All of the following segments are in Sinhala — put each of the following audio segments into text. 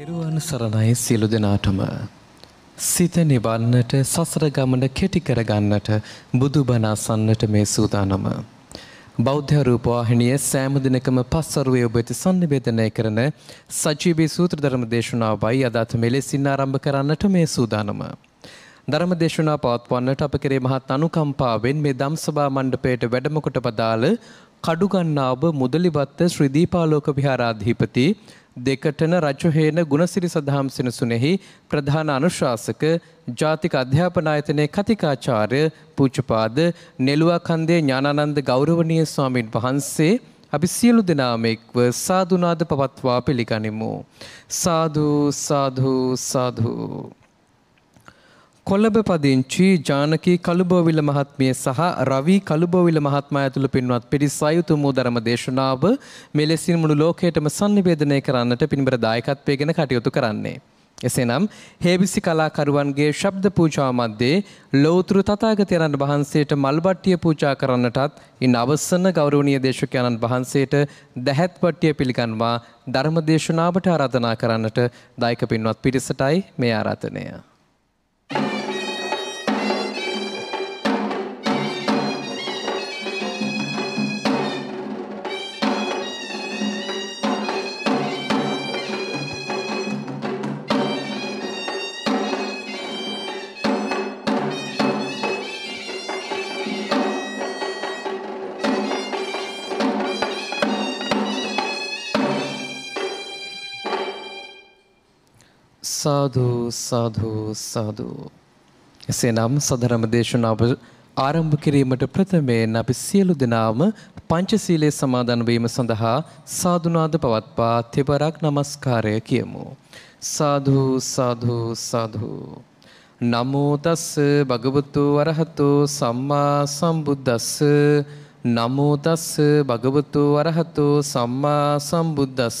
තෙරුවන් සරණයි සියලු දෙනාටම සිත නිවන්නට සසර ගමන කෙටි කරගන්නට බුදුබණ අසන්නට මේ සූදානම බෞද්ධ රූපවාහිනිය සෑම දිනකම පස්වරුවේ ඔබ වෙත sannivedanaya කරන සජීවී සූත්‍ර ධර්ම දේශනාවයි අදත් මෙලෙසින් ආරම්භ කරන්නට මේ සූදානම ධර්ම දේශනාව පවත්වන්නට අප කෙරේ මහත් අනුකම්පාවෙන් මේ ධම්සභා මණ්ඩපයට වැඩම කොට පදාළ කඩුගන්නාව මුදලිවත්ත ශ්‍රී දීපාලෝක විහාරාධිපති දෙකටන රජුහේන ගුණසිරි සදහම් සෙනසුනෙහි ප්‍රධාන අනුශාසක ජාතික අධ්‍යාපනායතනයේ කතිකාචාර්ය පූජපාද නෙළුවා කන්දේ ඥානানন্দ ගෞරවනීය ස්වාමින් වහන්සේ අපි සියලු දෙනාම එක්ව සාදුනාද පවත්වා පිළිගනිමු සාදු සාදු සාදු කොළඹ පදිංචි ජානකී කළුබෝවිල මහත්මිය සහ රවී කළුබෝවිල මහත්මයා ඇතුළු පින්වත් පිරිස අයුතුම වූ ධර්ම දේශනාව මෙලෙසින් මුළු ලෝකයටම sannivedanaya කරන්නට පින්බර දායකත්වයේගෙන කටයුතු කරන්නේ. එසේනම් හේබිසි කලාකරුවන්ගේ ශබ්ද පූජාව මැද්දේ ලෞතර තථාගතයන් වහන්සේට මල්බට්ටිය පූජා කරන්නටත් ඉන් අවසන ගෞරවනීය දේශකයන්න් වහන්සේට දැහැත් පට්ටිය පිළිගන්වා ධර්ම දේශනාවට ආරාධනා කරන්නට දායක පින්වත් පිරිසටයි මේ ආරාධනය. සාදු සාදු සාදු එසේනම් සදරම දේශනාව ආරම්භ කිරීමට ප්‍රථමයෙන් අපි සියලු දෙනාම පංචශීලයේ සමාදන් වීම සඳහා සාදුනාද පවත්වා තෙවරක් নমස්කාරය කියමු සාදු සාදු සාදු නමෝ තස් භගවතු වරහතු සම්මා සම්බුද්දස්ස නමෝ තස් භගවතු වරහතු සම්මා සම්බුද්දස්ස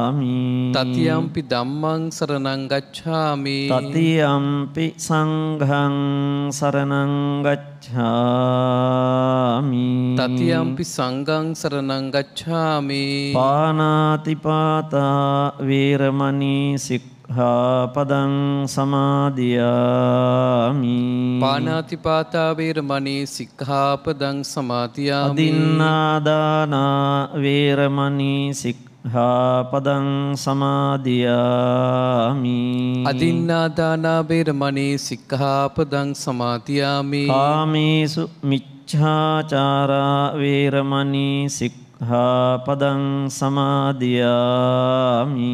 ගච්ඡාමි තතියම්පි ධම්මං සරණං ගච්ඡාමි තතියම්පි සංඝං සරණං ගච්ඡාමි තතියම්පි සංඝං සරණං ගච්ඡාමි පානාතිපාතා වේරමණී සික්ඛා පදං සමාධයාමි පානාතිපාතාවේරමණී සික්හාපදං සමාතියා දින්නාදානා වේරමණී සික්හ පදං සමාධයාමි අදින්නාදානාබේරමනේ සික්කහාපදං සමාතියාමි ආමේසු මිච්චාචාරාවේරමනී සික්හාපදං සමාධයාමි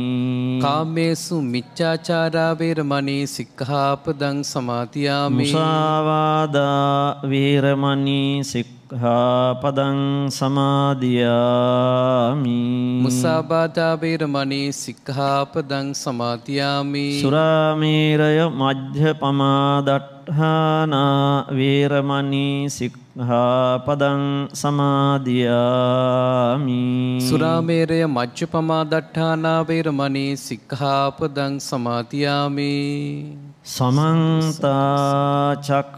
කාමේසු මිච්චාචාරාවේරමනී සික්හාපදං සමාතියාමි සාවාදාවේරමනී සික් සික්හපදං සමාධයාමි මුසාබාධාබේරමණී සික්හාපදං සමාධයාමි සුරාමේරය මජ්්‍ය පමාදට්හානා වේරමණී සික්හ පදං සමාධයාමි සුරාමේරය මච්ච පමාදට්ඨානාවේරමනී සික්හාපදං සමාධයාමි සමන්තා චක්ක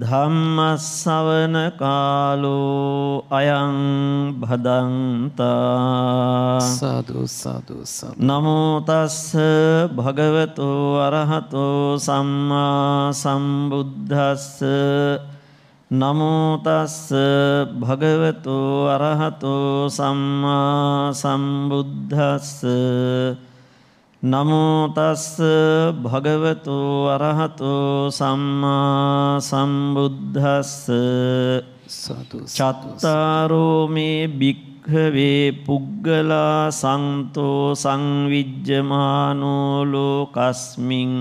ධම්මස්සවන කාලෝ අයං භදන්තා සාදු සාදු නමෝ තස්ස භගවතු අරහතෝ සම්මා සම්බුද්දස්ස නමෝ තස්ස භගවතු අරහතෝ සම්මා සම්බුද්දස්ස නමෝතස්ස භගවතු අරහතු සම්මා සම්බුද්ධස්ස චත්තාරෝමේ භික්හවේ පුද්ගලා සංතෝ සංවිජ්්‍යමානෝලෝ කස්මිං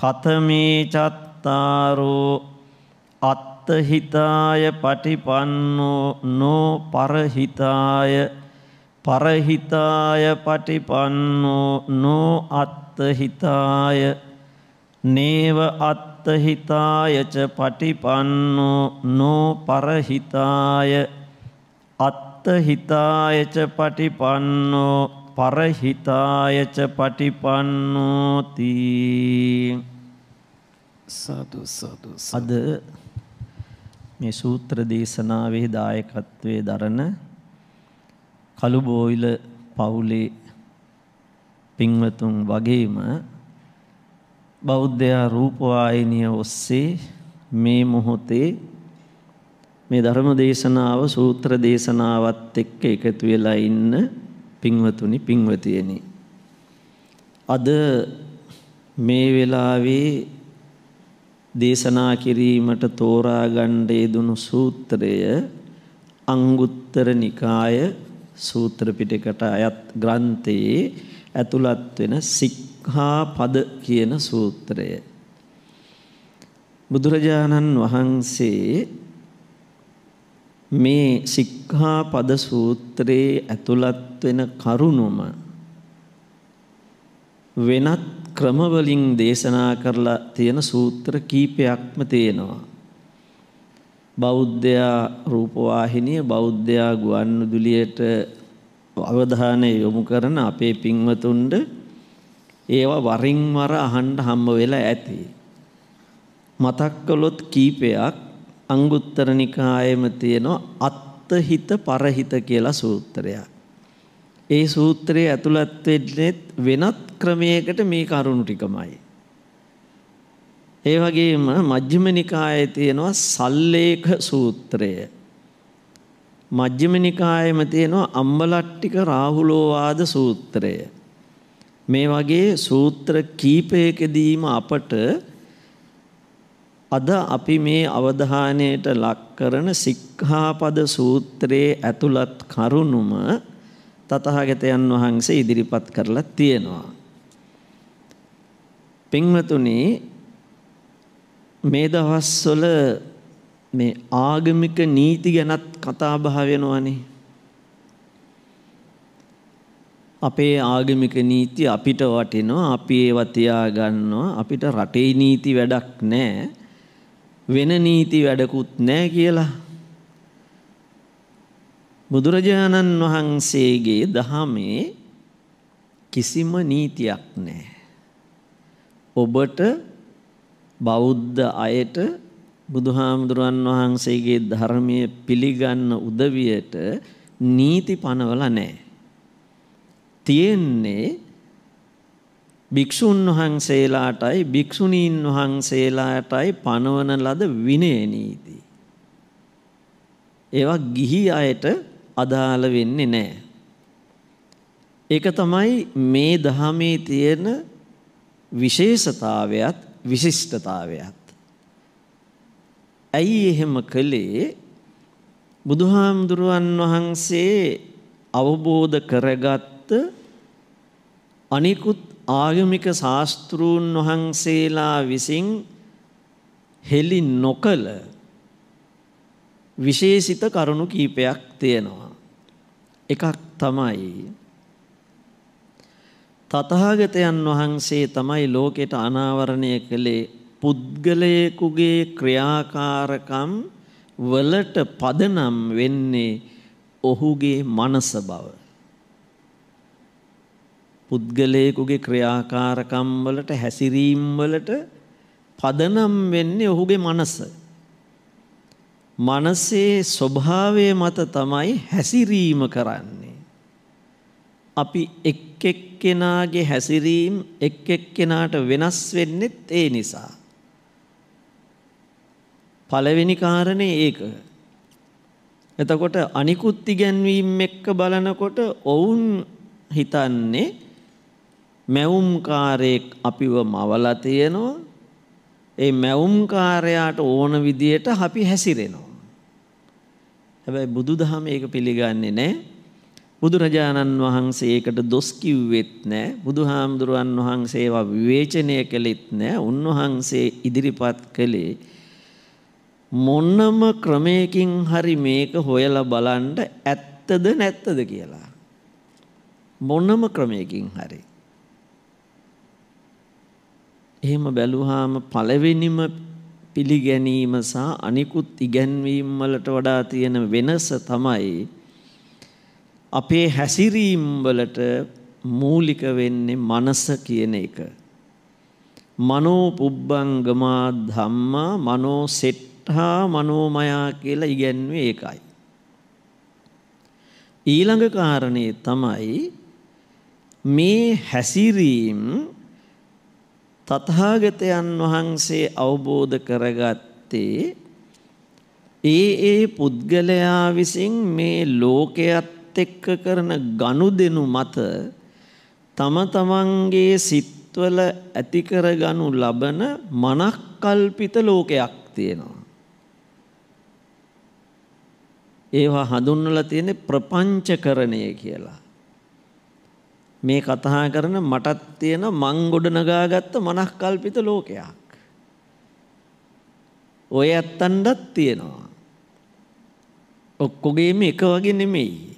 කතමේ චත්තාරෝ අත්තහිතාය පටිපන්නෝ නෝ පරහිතාය පරහිතාය පටිපන්නෝ නෝ අත්තහිතාය නේව අත්තහිතායච පටිපන්නෝ නෝ පරහිතාය අත්තහිතායච පටිපන්නෝ පරහිතායච පටිපන්නෝති සතු සතු අද මේ සූත්‍ර දේශනාවේ දායකත්වයේ දරන කළුබෝයිල පවුලේ පින්වතුන් වගේම බෞද්ධයා රූපවාහිනිය ඔස්සේ මේ මොහොතේ මේ ධර්ම දේශනාව සූත්‍ර දේශනාවත් එක්ක එකතු වෙලා ඉන්න පින්වතුනි පින්වතියනි අද මේ වෙලාවේ දේශනා කිරීමට තෝරා ගන්න යෙදුණු සූත්‍රය අංගුත්තර නිකාය සූත්‍ර පිටකයට අයත් ග්‍රන්ථයේ ඇතුළත් වෙන සික්ඛාපද කියන සූත්‍රය බුදුරජාණන් වහන්සේ මේ සික්ඛාපද සූත්‍රයේ ඇතුළත් වෙන කරුණුම වෙනත් ක්‍රමවලින් දේශනා කරලා තියෙන සූත්‍ර කීපයක්ම තියෙනවා බෞද්ධයා රූපවාහිනිය බෞද්ධයා ගුවන්විදුලියට අවධානය යොමු කරන අපේ පින්වතුන්ට ඒවා වරින් වර අහන්න හම්බ වෙලා ඇති. මතක් කළොත් කීපයක් අංගුත්තර නිකායෙම තියෙන අත්තහිත පරහිත කියලා සූත්‍රයක්. ඒ සූත්‍රයේ ඇතුළත් වෙන්නේත් වෙනත් ක්‍රමයකට මේ කරුණු ටිකමයි. ඒ වගේම මජ්ක්‍ධිම නිකායේ තියෙනවා සල්ලේඛ සූත්‍රය. මජ්ක්‍ධිම නිකායේම තියෙනවා අම්බලට්ටික රාහුලෝවාද සූත්‍රය. මේ වගේ සූත්‍ර කීපයකදීම අපට අද අපි මේ අවධානයට ලක් කරන සික්ඛාපද සූත්‍රයේ ඇතුළත් කරුණුම තථාගතයන් වහන්සේ ඉදිරිපත් කරලා තියෙනවා. පින්වතුනි මේ දවස්වල මේ ආගමික නීති ගැනත් කතා බහ වෙනවනේ. අපේ ආගමික නීති අපිට වටිනවා, අපි ඒවා තියාගන්නවා. අපිට රටේ නීති වැඩක් නැහැ. වෙන නීති වැඩකුත් නැහැ කියලා. බුදුරජාණන් වහන්සේගේ දහමේ කිසිම නීතියක් නැහැ. ඔබට බෞද්ධ අයට බුදුහාමුදුරන් වහන්සේගේ ධර්මය පිළිගන්න උදවියට නීති පනවල නෑ. තියෙන්නේ භික්‍ෂූන් වහන්සේලාටයි භික්‍ෂුණීන් වහන්සේලාටයි පනවන ලද විනය නීති. ඒවා ගිහි අයට අදාළ වෙන්නේ නෑ. ඒක තමයි මේ දහමේ තියෙන විශේෂතාවයත් විශිෂ්ටතාවයත්. ඇයි එහෙම කළේ බුදුහාමුදුරුවන් වහන්සේ අවබෝධ කරගත්ත අනිකුත් ආගමික ශාස්තෘූන් වහන්සේලා විසින් හෙලි නොකළ විශේෂිත කරුණු කීපයක් තියෙනවා. එකක් තමයි තථාගතයන් වහන්සේ තමයි ලෝකෙට අනාවරණය කළේ පුද්ගලයෙකුගේ ක්‍රියාකාරකම් වලට පදනම් වෙන්නේ ඔහුගේ මනස බව. පුද්ගලයෙකුගේ ක්‍රියාකාරකම් වලට හැසිරීම් වලට පදනම් වෙන්නේ ඔහුගේ මනස. මනසේ ස්වභාවය මත තමයි හැසිරීම කරන්නේ. අපි එක් එක් එක්කෙනාගේ හැසිරීම් එක් එක්කෙනාට වෙනස් වෙන්නෙත් ඒ නිසා. පළවෙනි කාරණේ ඒක. එතකොට අනිකුත් ඉගැන්වීම් එක්ක බලනකොට ඔවුන් හිතන්නේ මැවුම්කාරයෙක් අපිව මවලා තියෙනවා. ඒ මැවුම්කාරයාට ඕන විදියට අපි හැසිරෙනවා. හැබැයි බුදුදහම ඒක පිළිගන්නේ නැහැ. බුදුරජාණන් වහන්සේකට දොස් කිව්වෙත් නෑ බුදුහාමුදුරුවන් වහන්සේව විවේචනය කළෙත් නෑ උන්වහන්සේ ඉදිරිපත් කළේ මොන්නම ක්‍රමයකින් හරි මේක හොයලා බලන්ට ඇත්තද නැත්තද කියලා. මොන්නම ක්‍රමයකින් හරි. එහෙම බැලුවාම පළවෙනිම පිළිගැනීම සහ අනිකුත් ඉගැන්වීම් වලට වඩා තියෙන වෙනස තමයි අපේ හැසිරීම් වලට මූලික වෙන්නේ මනස කියන එක. මනෝ පුබ්බංගමා ධම්මා මනෝ සෙට්ඨා මනෝමයා කියලා ඉගැන්වේ ඒකයි. ඊළඟ කාරණේ තමයි මේ හැසිරීම් තථාගතයන් වහන්සේ අවබෝධ කරගත්තේ ඒ ඒ පුද්ගලයා විසින් මේ ලෝකයට එක්ක කරන ගනුදෙනු මත තම තමන්ගේ සිත්වල ඇති කරගනු ලබන මනක්කල්පිත ලෝකයක් තියෙනවා. ඒවා හඳුන්වලා තියෙන්නේ ප්‍රපංචකරණය කියලා. මේ කතා කරන මටත් තියෙන මං ගොඩනගාගත්ත මනක්කල්පිත ලෝකයක්. ඔය ඇත්තන්ටත් තියෙනවා. ඔක්කොගේම එක වගේ නෙමෙයි.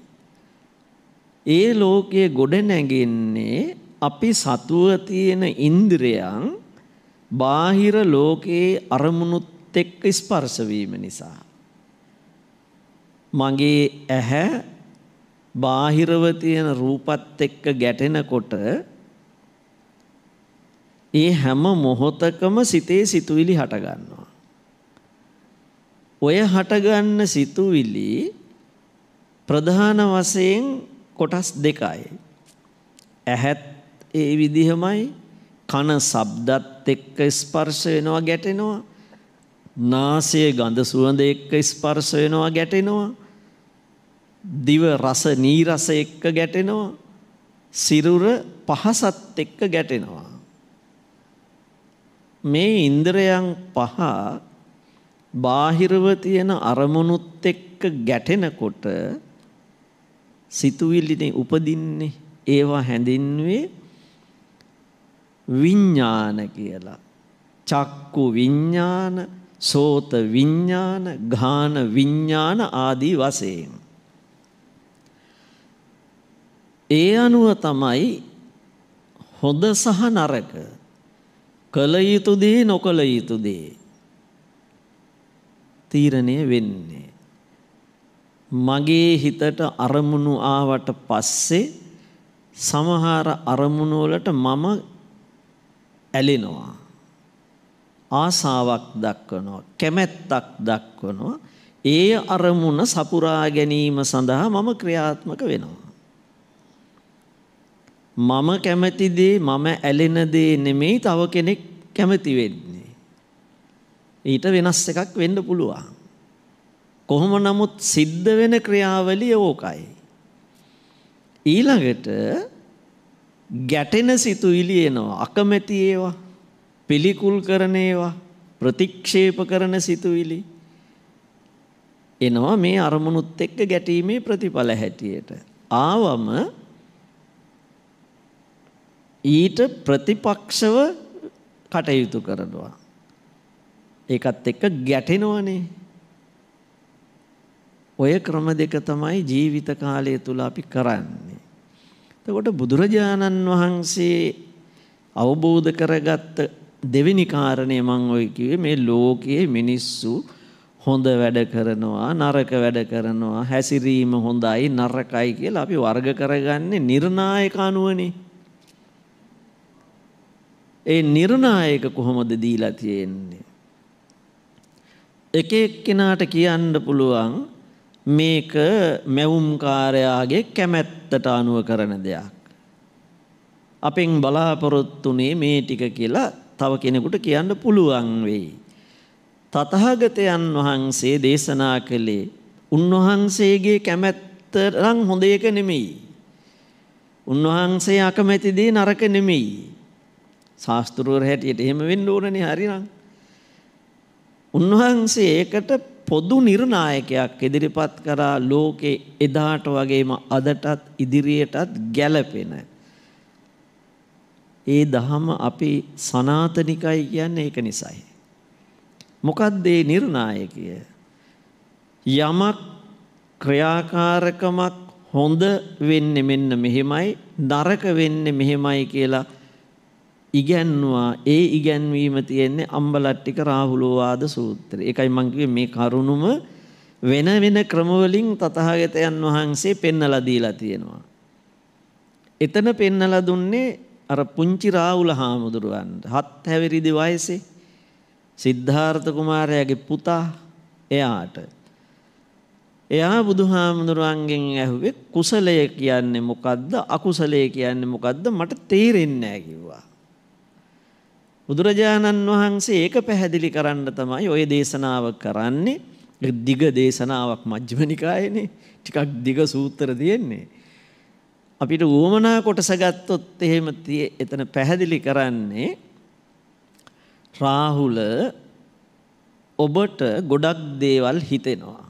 ඒ ලෝකයේ ගොඩ නැගෙන්නේ අපි සතුව තියෙන ඉන්ද්‍රයන් බාහිර ලෝකයේ අරමුණුත් එක්ක ස්පර්ශ වීම නිසා මගේ ඇහැ බාහිරව තියෙන රූපත් එක්ක ගැටෙනකොට ඒ හැම මොහොතකම සිතේ සිතුවිලි හට ගන්නවා. ඔය හටගන්න සිතුවිලි ප්‍රධාන වශයෙන් කොටස් දෙකයි. ඇහත් ඒ විදිහමයි කන ශබ්දත් එක්ක ස්පර්ශ වෙනවා ගැටෙනවා. නාසය ගඳ සුවඳ එක්ක ස්පර්ශ වෙනවා ගැටෙනවා. දිව රස නීරස එක්ක ගැටෙනවා. සිරුර පහසත් එක්ක ගැටෙනවා. මේ ඉන්ද්‍රයන් පහ බාහිරව තියෙන අරමුණුත් එක්ක ගැටෙනකොට සිතුවිලිනේ උපදින්නේ ඒවා හැඳින්වේ විඥාන කියලා. චක්කු විඥාන, සෝත විඥාන, ඝාන විඥාන ආදී වශයෙන්. ඒ අනුව තමයි හොඳ සහ නරක කල යුතු දේ නොකල යුතු දේ තීරණය වෙන්නේ. මගේ හිතට අරමුණු ආවට පස්සේ සමහර අරමුණු වලට මම ඇලෙනවා. ආසාවක් දක්වනවා කැමැත්තක් දක්වනවා ඒ අරමුණ සපුරා ගැනීම සඳහා මම ක්‍රියාත්මක වෙනවා මම කැමති දේ මම ඇලෙන දේ නෙමෙයි තව කෙනෙක් කැමති වෙන්නේ ඊට වෙනස් එකක් වෙන්න පුළුවන් කොහොම නමුත් සිද්ධ වෙන ක්‍රියාවලිය ඕකයි. ඊළඟට ගැටෙන සිතුවිලි එනවා අකමැති ඒවා පිළිකුල් කරන ඒවා ප්‍රතික්ෂේප කරන සිතුවිලි එනවා මේ අරමුණුත් එක්ක ගැටීමේ ප්‍රතිඵල හැටියට ආවම ඊට ප්‍රතිපක්ෂව කටයුතු කරනවා ඒකත් එක්ක ගැටෙනවනේ ඔය ක්‍රම දෙක තමයි ජීවිත කාලය තුල අපි කරන්නේ. එතකොට බුදුරජාණන් වහන්සේ අවබෝධ කරගත්ත දෙවෙනි කාරණේ මම ඔය කිව්වේ මේ ලෝකයේ මිනිස්සු හොඳ වැඩ කරනවා නරක වැඩ කරනවා හැසිරීම හොඳයි නරකයි කියලා අපි වර්ග කරගන්නේ නිර්ණායක අනුවනේ. ඒ නිර්ණායක කොහොමද දීලා තියෙන්නේ? එක එක්කෙනාට කියන්න පුළුවන් මේක මැවුම්කාරයාගේ කැමැත්තට අනුව කරන දෙයක්. අපෙන් බලාපොරොත්තුනේ මේ ටික කියලා තව කෙනෙකුට කියන්න පුළුවන් වෙයි. තතහාගතයන් වහන්සේ දේශනා කළේ උන්වහන්සේගේ කැමැත්ත නම් හොඳ එක නෙමෙයි. උන්වහන්සේ අකමැති දේ නරක නෙමෙයි. ශාස්ත්‍රවර හැටියට එහෙම වෙන්න ඕනනේ හරිනම්. උන්වහන්සේ ඒකට පොදු නිර්ණායකයක් ඉදිරිපත් කරා ලෝකේ එදාට වගේම අදටත් ඉදිරියටත් ගැලපෙන. ඒ දහම අපි සනාතනිකයි කියන්නේ ඒක නිසයි. මොකක්ද ඒ නිර්ණායකය? යමක් ක්‍රියාකාරකමක් හොඳ වෙන්නේ මෙන්න මෙහෙමයි නරක වෙන්නේ මෙහෙමයි කියලා ඉගැන්වා ඒ ඉගැන්වීම තියෙන්නේ අම්බලට්ටික රාහුලෝවාද සූත්‍රය. ඒකයි මං කිව්වේ මේ කරුණුම වෙන වෙන ක්‍රමවලින් තථාගතයන් වහන්සේ පෙන්නලා දීලා තියෙනවා. එතන පෙන්නලා දුන්නේ අර පුංචි රාහුල හාමුදුරුවන්ට හත් හැවිරිදි වයසේ සිද්ධාර්ථ කුමාරයාගේ පුතා එයාට එයා බුදුහාමුදුරුවන්ගෙන් ඇහුවේ කුසලය කියන්නේ මොකද්ද අකුසලය කියන්නේ මොකද්ද මට තේරෙන්නේ නැහැ කිව්වා. බුදුරජාණන් වහන්සේ ඒක පැහැදිලි කරන්න තමයි ওই දේශනාව කරන්නේ. දිග දේශනාවක් මජ්ක්‍ධිම නිකායේනේ. ටිකක් දිග සූත්‍ර තියෙන්නේ. අපිට උවමනා කොටස ගත්තොත් එහෙම එතන පැහැදිලි කරන්නේ රාහුල ඔබට ගොඩක් දේවල් හිතෙනවා.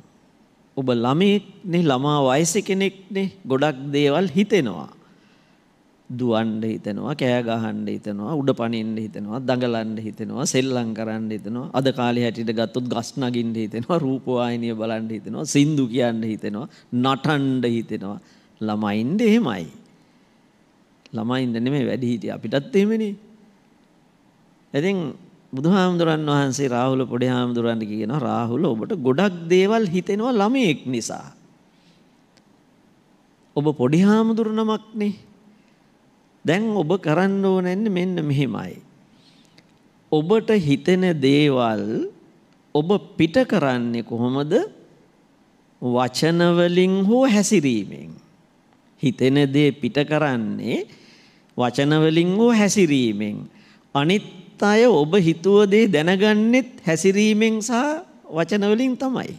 ඔබ ළමයෙක්නේ ළමා වයසේ කෙනෙක්නේ ගොඩක් දේවල් හිතෙනවා. දුවන්න හිතෙනවා කෑ ගහන්න හිතෙනවා උඩ පනින්න හිතෙනවා දඟලන්න හිතෙනවා සෙල්ලම් කරන්න හිතෙනවා අද කාලේ හැටියට ගත්තොත් ගස් නගින්න හිතෙනවා රූපවාහිනිය බලන්න හිතෙනවා සින්දු කියන්න හිතෙනවා නටන්න හිතෙනවා ළමයින්ද එහෙමයි ළමයින්ද නෙමෙයි වැඩිහිටිය අපිටත් එහෙමනේ ඉතින් බුදුහාමුදුරන් වහන්සේ රාහුල පොඩි හාමුදුරන්ට කියනවා රාහුල ඔබට ගොඩක් දේවල් හිතෙනවා ළමයෙක් නිසා ඔබ පොඩි හාමුදුරු නමක්නේ දැන් ඔබ කරන්න ඕනන්නේ මෙන්න මෙහෙමයි. ඔබට හිතෙන දේවල් ඔබ පිට කරන්නේ කොහොමද? වචන වලින් හෝ හැසිරීමෙන්. හිතෙන දේ පිට කරන්නේ වචන වලින් හෝ හැසිරීමෙන්. අනිත් අය ඔබ හිතුව දේ දැනගන්නෙත් හැසිරීමෙන් සහ වචන වලින් තමයි.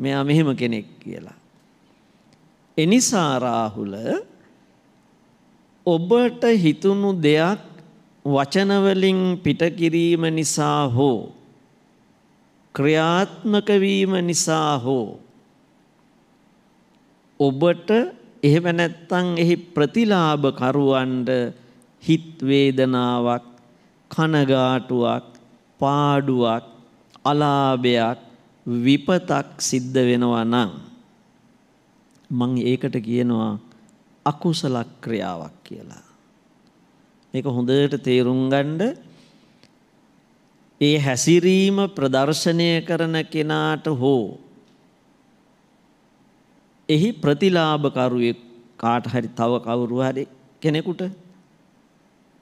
මෙයා මෙහෙම කෙනෙක් කියලා. එනිසා රාහුල ඔබට හිතුණු දෙයක් වචන වලින් පිට කිරීම නිසා හෝ ක්‍රියාත්මක වීම නිසා හෝ ඔබට එහෙම නැත්නම් එහි ප්‍රතිලාභ කරුවන්ට හිත් වේදනාවක් කනගාටුවක් පාඩුවක් අලාභයක් විපතක් සිද්ධ වෙනවා නම් මම ඒකට කියනවා අකුසල ක්‍රියාවක් කියලා. මේක හොඳට තේරුම් ගන්න ඒ හැසිරීම ප්‍රදර්ශනය කරන කෙනාට හෝ එහි ප්‍රතිලාභකරුවෙක් කාට හරි තව කවුරු හරි කෙනෙකුට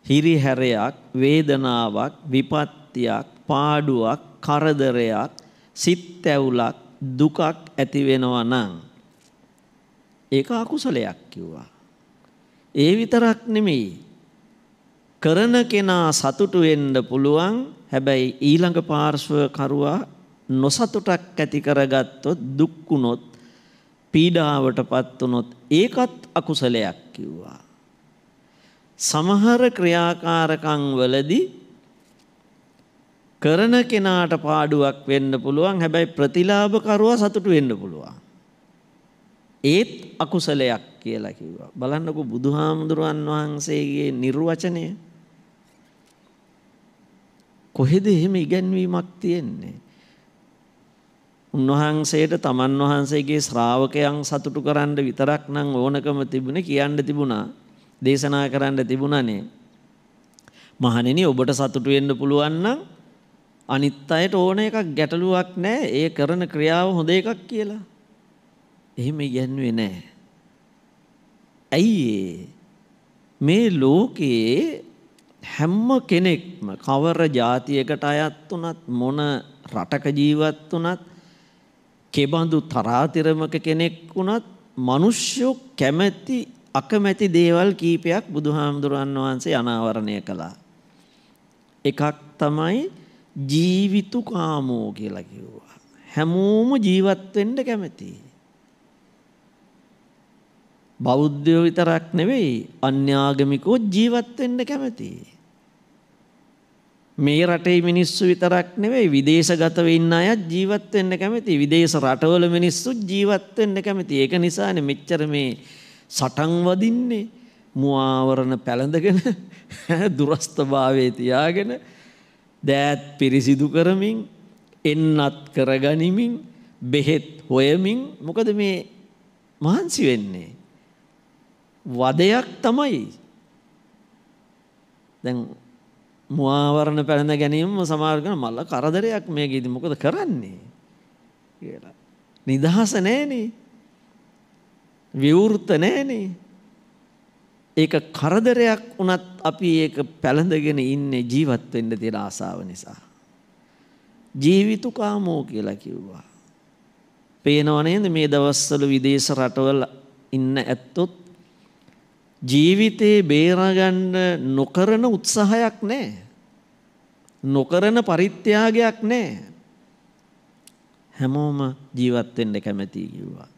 හිරිහැරයක් වේදනාවක් විපත්තියක් පාඩුවක් කරදරයක් සිත් ඇවුලක් දුකක් ඇති වෙනවා නම් ඒක අකුසලයක් කිව්වා ඒ විතරක් නෙමෙයි. කරන කෙනා සතුටු වෙන්න පුළුවන්. හැබැයි ඊළඟ පාර්ශ්ව කරුවා නොසතුටක් ඇති කරගත්තොත් දුක් වුණොත් පීඩාවටපත් වුණොත් ඒකත් අකුසලයක් කිව්වා. සමහර ක්‍රියාකාරකම් වලදී කරන කෙනාට පාඩුවක් වෙන්න පුළුවන් හැබැයි ප්‍රතිලාභ කරුවා සතුටු වෙන්න පුළුවන්. ඒත් අකුසලයක් කියලා කිව්වා. බලන්නකො බුදුහාමුදුරුවන් වහන්සේගේ නිර්වචනය. කොහෙද එහෙම ඉගැන්වීමක් තියෙන්නේ? උන්වහන්සේට තමන් වහන්සේගේ ශ්‍රාවකයන් සතුටු කරන්න විතරක් නම් ඕනකම තිබුණේ කියන්න තිබුණා. දේශනා කරන්න තිබුණනේ. මහණෙනි ඔබට සතුටු වෙන්න පුළුවන් නම් අනිත් අයට ඕන එකක් ගැටලුවක් නැහැ. ඒ කරන ක්‍රියාව හොඳ එකක් කියලා. එහෙම යන්නේ නැහැ. ඇයි මේ ලෝකයේ හැම කෙනෙක්ම කවර જાතියකට අයත් උනත් මොන රටක ජීවත් උනත් කෙබඳු තරාතිරමක කෙනෙක් උනත් මිනිස්සු කැමැති අකමැති දේවල් කීපයක් බුදුහාමුදුරන් වහන්සේ අනාවරණය කළා. එකක් තමයි ජීවිතුකාමෝ කියලා කිව්වා. හැමෝම ජීවත් වෙන්න කැමැතියි. බෞද්ධයෝ විතරක් නෙවෙයි අන්‍යාගමිකෝ ජීවත් වෙන්න කැමතියි. මේ රටේ මිනිස්සු විතරක් නෙවෙයි විදේශගත වෙන්න අය ජීවත් වෙන්න කැමති. විදේශ රටවල මිනිස්සු ජීවත් වෙන්න කැමති. ඒක නිසානේ මෙච්චර මේ සටන් වදින්නේ මුවාවරණ පැලඳගෙන දුරස්තභාවයේ තියාගෙන දෑත් පිරිසිදු කරමින් එන්නත් කරගනිමින් බෙහෙත් හොයමින් මොකද මේ මහන්සි වෙන්නේ? වදයක් තමයි. දැන් මුවාවරණ පැළඳ ගැනීමම සමහර කෙනා මල්ල කරදරයක් මේකෙදි මොකද කරන්නේ කියලා. නිදහස නැහනේ. විවෘත නැහනේ. ඒක කරදරයක් වුණත් අපි ඒක පැළඳගෙන ඉන්නේ ජීවත් වෙන්න තියෙන ආසාව නිසා. ජීවිතුකාමෝ කියලා කිව්වා. පේනව නේද මේ දවස්වල විදේශ රටවල ඉන්න ඇත්තොත් ජීවිතේ බේරගන්න නොකරන උත්සාහයක් නැහැ. නොකරන පරිත්‍යාගයක් නැහැ. හැමෝම ජීවත් වෙන්න කැමැති කිව්වා.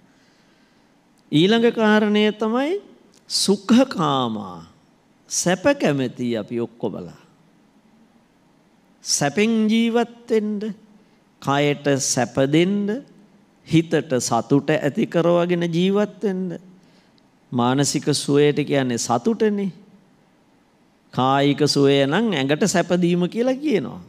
ඊළඟ කාරණය තමයි සුඛකාමා. සැප කැමැති අපි ඔක්කොමලා. සැපෙන් ජීවත් වෙන්න, කයට සැප දෙන්න, හිතට සතුට ඇති කරවගෙන ජීවත් වෙන්න මානසික සුවයට කියන්නේ සතුටනේ. කායික සුවය නම් ඇඟට සැපදීම කියලා කියනවා.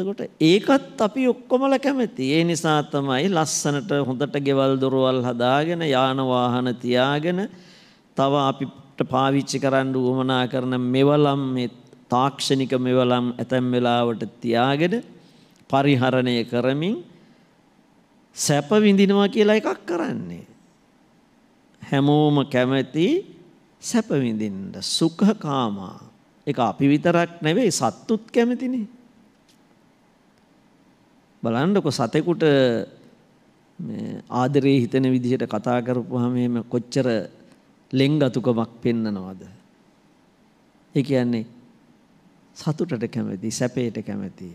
එතකොට ඒකත් අපි ඔක්කොමල කැමති. ඒ නිසා තමයි ලස්සනට හොඳට ගෙවල් දොරවල් හදාගෙන යාන වාහන තියාගෙන තව අපිට පාවිච්චි කරන්න උවමනා කරන මෙවලම් මේ තාක්ෂණික මෙවලම් ඇතැම් වෙලාවට තියාගෙන පරිහරණය කරමින් සැප විඳිනවා කියලා එකක් කරන්නේ. හැමෝම කැමති සැප විඳින්න සුඛකාමා. ඒක අපි විතරක් නෙවෙයි සත්තුත් කැමතිනේ. බලන්නකො සතෙකුට මේ ආදරේ හිතෙන විදිහට කතා කරපුවාම එහෙම කොච්චර ලෙන්ගතුකමක් පෙන්නනවද? ඒ කියන්නේ සතුටට කැමති, සැපයට කැමති.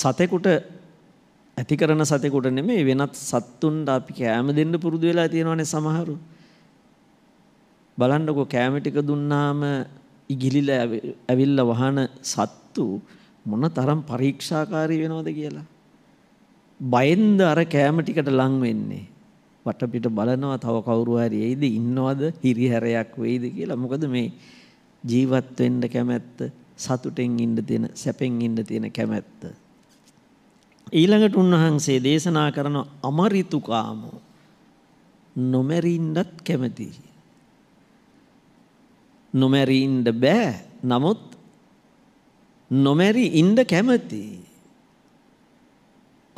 සතෙකුට ඇති කරන සතෙකුට නෙමෙයි වෙනත් සත්තුන්ට අපි කෑම දෙන්න පුරුදු වෙලා තියෙනවනේ සමහරු. බලන්නකෝ කෑම ටික දුන්නාම ඉගිලිලා ඇවිල්ලා වහන සත්තු මොන තරම් පරීක්ෂාකාරී වෙනවද කියලා. බයෙන්ද අර කෑම ටිකට ලං වෙන්නේ. වටපිට බලනවා තව කවුරු හරි එයිද ඉන්නවද හිරිහැරයක් වෙයිද කියලා. මොකද මේ ජීවත් වෙන්න කැමැත්ත සතුටෙන් ඉන්න තියෙන සැපෙන් ඉන්න තියෙන කැමැත්ත ඊළඟට උන්වහන්සේ දේශනා කරන අමරිතුකාමෝ නොමැරින්නත් කැමති. නොමැරි ඉන්න බෑ. නමුත් නොමැරි ඉන්න කැමති.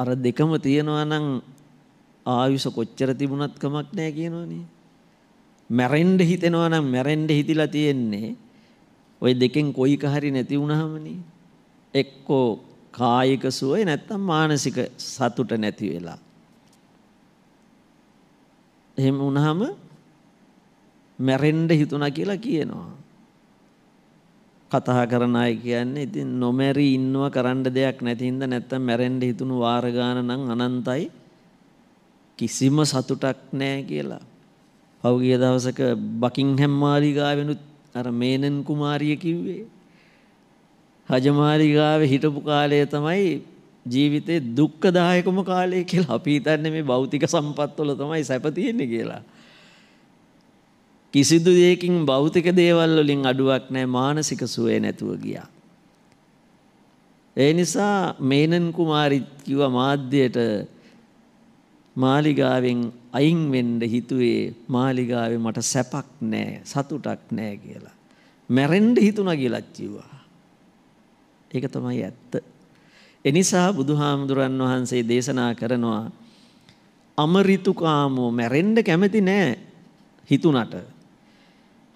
අර දෙකම තියෙනවා නම් ආයුෂ කොච්චර තිබුණත් කමක් නැහැ කියනවනේ. මැරෙන්න හිතෙනවා නම් මැරෙන්න හිතිලා තියෙන්නේ. ওই දෙකෙන් කොයික හරි නැති වුණාමනේ. එක්කෝ කායික සුවය නැත්තම් මානසික සතුට නැති වෙලා. එහෙම වුණාම මැරෙන්න හිතුණා කියලා කියනවා. කතා කරන අය කියන්නේ ඉතින් නොමැරි ඉන්නව කරන්න දෙයක් නැති හින්දා නැත්තම් මැරෙන්න හිතුණු වාර ගාන නම් අනන්තයි කිසිම සතුටක් නැහැ කියලා. පෞගිය දවසක බකින්හැම් මාලිගාවෙනුත් අර මේනන් කුමාරිය කිව්වේ රජමාලිගාවේ හිටපු කාලය තමයි ජීවිතේ දුක්ඛදායකම කාලය කියලා අපි හිතන්නේ මේ භෞතික සම්පත් වල තමයි සැප තියෙන්නේ කියලා. කිසිදු දෙයකින් භෞතික දේවල් වලින් අඩුවක් නැහැ මානසික සුවය නැතුව ගියා. ඒ නිසා මේනන් කුමාරිත් කිව්වා මාධ්‍යයට මාලිගාවෙන් අයින් වෙන්න හිතුවේ මාලිගාවේ මට සැපක් නැහැ සතුටක් නැහැ කියලා. මැරෙන්න හිතුණා කියලා කිව්වා. ඒක තමයි ඇත්ත. එනිසා බුදුහාමුදුරන් වහන්සේ දේශනා කරනවා අමරිතුකාමෝ මැරෙන්න කැමති නෑ හිතුනට.